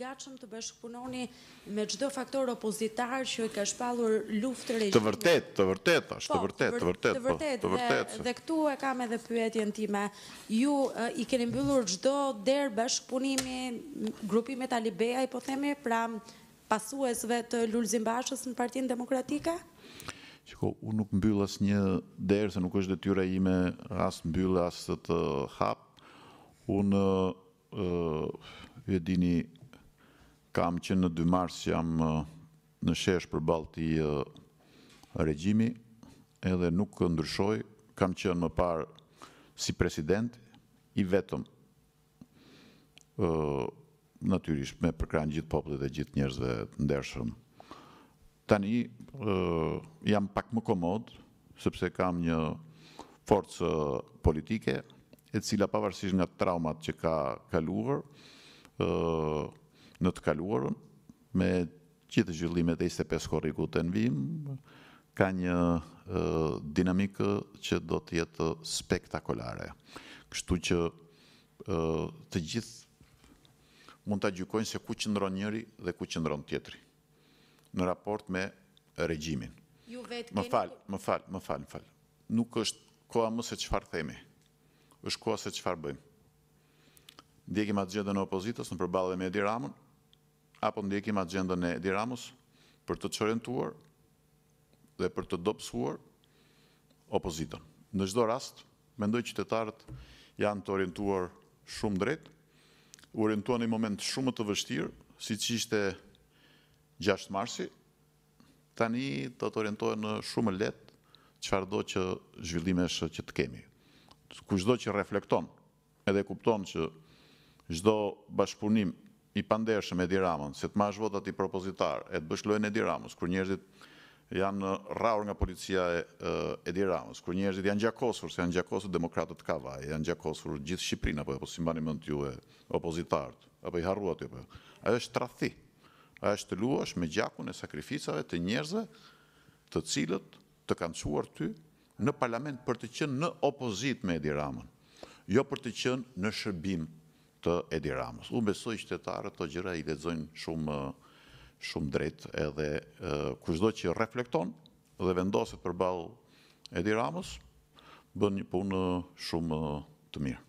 gatshëm të bashkëpunoni me çdo faktor opozitar që i ka shpallur luftë regjimit. Të vërtet, të vërtet, është të po, po, vërtet, të vërtet, të vërtet, të vërtet. Dhe këtu e kam edhe pyetjen time. Ju i keni mbyllur çdo derë bashkëpunimi grupimet Alibeja, po themi, pra pasuesve të bashës në Partinë Demokratike? Shiko, unë nuk mbyll as një derë, se nuk është detyra ime as mbyll, as të hap. Unë, uh, e dini, kam që në 2 mars jam në shesh për balti regjimi edhe nuk ndryshoj, kam që në më parë si president i vetëm natyrisht me përkran gjithë poplit dhe gjithë njerëzve të ndershëm. Tani jam pak më komod, sëpse kam një forcë politike, e cila pavarësisht nga traumat që ka kaluar, në të kaluarën, me gjithë gjyllimet e 25 korriku të nëvim, ka një dinamikë që do të jetë spektakolare. Kështu që të gjithë mund të gjykojnë se ku qëndron njëri dhe ku qëndron tjetëri në raport me regjimin. më fal, më fal, më fal, më fal. Nuk është koha më se çfarë themi. Është koha se çfarë bëjmë. Ndjekim atë dhe në opozitës në përballë me Edi Ramën, apo ndjekim agendën e diramus për të qërentuar dhe për të dopsuar opozitën. Në gjdo rast, mendoj qytetarët janë të orientuar shumë drejt, orientuar një moment shumë të vështirë, si që ishte 6 marsi, tani të të orientuar në shumë letë qëfar do që zhvillime shë që të kemi. Kushtë do që reflekton edhe kupton që gjdo bashkëpunim i pandeshëm e diramën, se të ma shvotat i propozitar, e të bëshlojnë e diramës, kër njerëzit janë rraur nga policia e diramës, kër njerëzit janë gjakosur, se janë gjakosur demokratët kavaj, janë gjakosur gjithë Shqiprina apo si mbani mëndë ju e opozitartë, apo i harruat ju, jo. ajo është trathi, ajo është të luash me gjakun e sakrificave të njerëzë të cilët të kanë quar ty në parlament për të qënë në opozit me e diramën, jo për të qënë në shërbim të Edi Ramës. Unë besoj qytetarët të gjyra i lexojnë shumë shumë drejt edhe kushtdo që reflekton dhe vendosit për balë Edi Ramës, bënë një punë shumë të mirë.